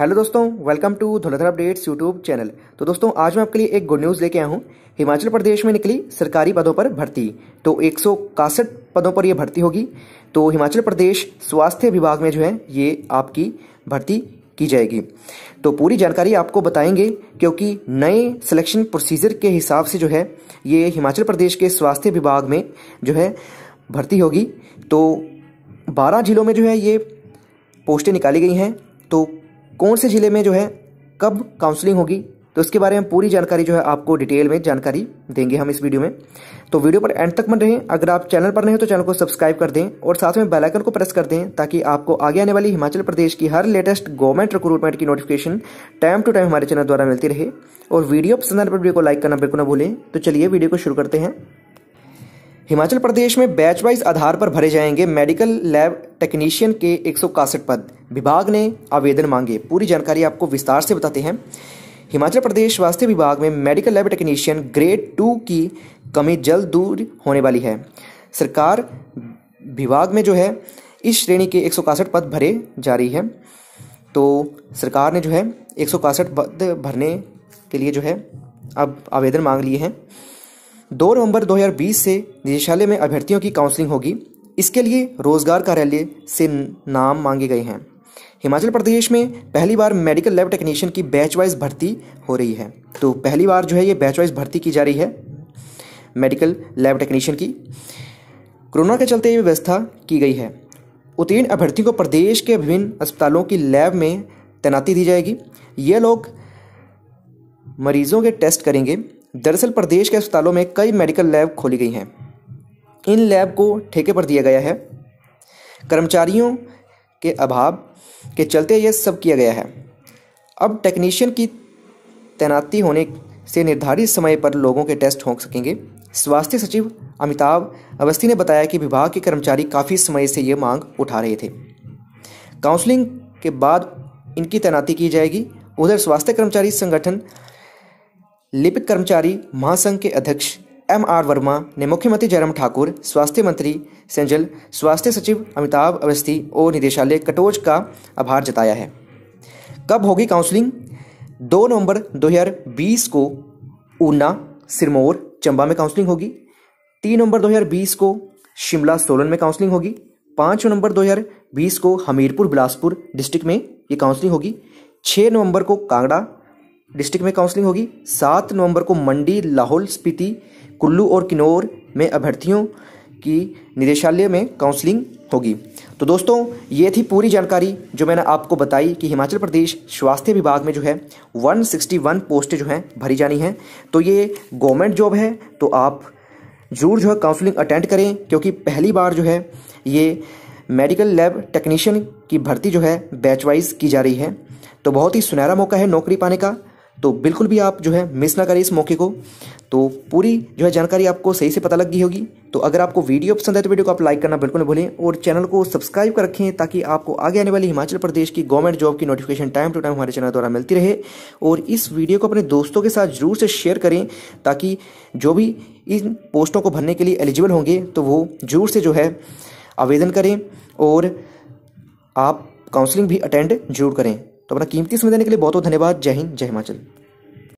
hello दोस्तों welcome to Dhauladhar updates YouTube channel तो दोस्तों आज मैं आपके लिए एक गुड न्यूज़ लेके आया हूँ हिमाचल प्रदेश में निकली सरकारी पदों पर भर्ती तो एक पदों पर ये भर्ती होगी तो हिमाचल प्रदेश स्वास्थ्य विभाग में जो है ये आपकी भर्ती की जाएगी तो पूरी जानकारी आपको बताएंगे क्योंकि नए सिलेक्शन प्रोसीजर के हिसाब से जो है ये हिमाचल प्रदेश के स्वास्थ्य विभाग में जो है भर्ती होगी तो बारह जिलों में जो है ये पोस्टें निकाली गई हैं तो कौन से ज़िले में जो है कब काउंसलिंग होगी तो इसके बारे में पूरी जानकारी जो है आपको डिटेल में जानकारी देंगे हम इस वीडियो में तो वीडियो पर एंड तक बन रहे अगर आप चैनल पर नहीं हो तो चैनल को सब्सक्राइब कर दें और साथ में बेल आइकन को प्रेस कर दें ताकि आपको आगे आने वाली हिमाचल प्रदेश की हर लेटेस्ट गवर्नमेंट रिक्रूटमेंट की नोटिफिकेशन टाइम टू टाइम हमारे चैनल द्वारा मिलती रहे और वीडियो पसंद आने पर वीडियो को लाइक करना बिल्कुल ना भूलें तो चलिए वीडियो को शुरू करते हैं हिमाचल प्रदेश में बैच वाइज आधार पर भरे जाएंगे मेडिकल लैब टेक्नीशियन के एक पद विभाग ने आवेदन मांगे पूरी जानकारी आपको विस्तार से बताते हैं हिमाचल प्रदेश स्वास्थ्य विभाग में medical lab technician grade two की कमी जल्द दूर होने वाली है सरकार विभाग में जो है इस श्रेणी के एक पद भरे जा रही है तो सरकार ने जो है एक पद भरने के लिए जो है अब आवेदन मांग लिए हैं दो नवंबर 2020 से निदेशालय में अभ्यर्थियों की काउंसलिंग होगी इसके लिए रोजगार कार्यालय से नाम मांगे गए हैं हिमाचल प्रदेश में पहली बार मेडिकल लैब टेक्नीशियन की बैच वाइज भर्ती हो रही है तो पहली बार जो है ये बैच वाइज भर्ती की जा रही है मेडिकल लैब टेक्नीशियन की कोरोना के चलते ये व्यवस्था की गई है उत्तीर्ण अभ्यर्थियों को प्रदेश के विभिन्न अस्पतालों की लैब में तैनाती दी जाएगी ये लोग मरीजों के टेस्ट करेंगे दरअसल प्रदेश के अस्पतालों में कई मेडिकल लैब खोली गई हैं इन लैब को ठेके पर दिया गया है कर्मचारियों के अभाव के चलते यह सब किया गया है अब टेक्नीशियन की तैनाती होने से निर्धारित समय पर लोगों के टेस्ट हो सकेंगे स्वास्थ्य सचिव अमिताभ अवस्थी ने बताया कि विभाग के कर्मचारी काफ़ी समय से ये मांग उठा रहे थे काउंसलिंग के बाद इनकी तैनाती की जाएगी उधर स्वास्थ्य कर्मचारी संगठन लिपिक कर्मचारी महासंघ के अध्यक्ष एम आर वर्मा ने मुख्यमंत्री जयराम ठाकुर स्वास्थ्य मंत्री सेंजल स्वास्थ्य सचिव अमिताभ अवस्थी और निदेशालय कटोच का आभार जताया है कब होगी काउंसलिंग 2 नवंबर 2020 को ऊना सिरमौर चंबा में काउंसलिंग होगी 3 नवंबर 2020 को शिमला सोलन में काउंसलिंग होगी 5 नवंबर 2020 को हमीरपुर बिलासपुर डिस्ट्रिक्ट में ये काउंसलिंग होगी 6 नवंबर को कांगड़ा डिस्ट्रिक्ट में काउंसलिंग होगी सात नवंबर को मंडी लाहौल स्पीति कुल्लू और किन्नौर में अभ्यर्थियों की निदेशालय में काउंसलिंग होगी तो दोस्तों ये थी पूरी जानकारी जो मैंने आपको बताई कि हिमाचल प्रदेश स्वास्थ्य विभाग में जो है 161 पोस्टें जो हैं भरी जानी हैं तो ये गवर्नमेंट जॉब है तो आप जरूर जो है काउंसलिंग अटेंड करें क्योंकि पहली बार जो है ये मेडिकल लैब टेक्नीशियन की भर्ती जो है बैच वाइज की जा रही है तो बहुत ही सुनहरा मौका है नौकरी पाने का तो बिल्कुल भी आप जो है मिस ना करें इस मौके को तो पूरी जो है जानकारी आपको सही से पता लग गई होगी तो अगर आपको वीडियो पसंद है तो वीडियो को आप लाइक करना बिल्कुल ना भूलें और चैनल को सब्सक्राइब कर रखें ताकि आपको आगे आने वाली हिमाचल प्रदेश की गवर्नमेंट जॉब की नोटिफिकेशन टाइम टू टाइम हमारे चैनल द्वारा मिलती रहे और इस वीडियो को अपने दोस्तों के साथ जरूर से शेयर करें ताकि जो भी इन पोस्टों को भरने के लिए एलिजिबल होंगे तो वो जरूर से जो है आवेदन करें और आप काउंसलिंग भी अटेंड जरूर करें तो अपना कीमती समय देने के लिए बहुत बहुत धन्यवाद जय हिंद जय हिमाचल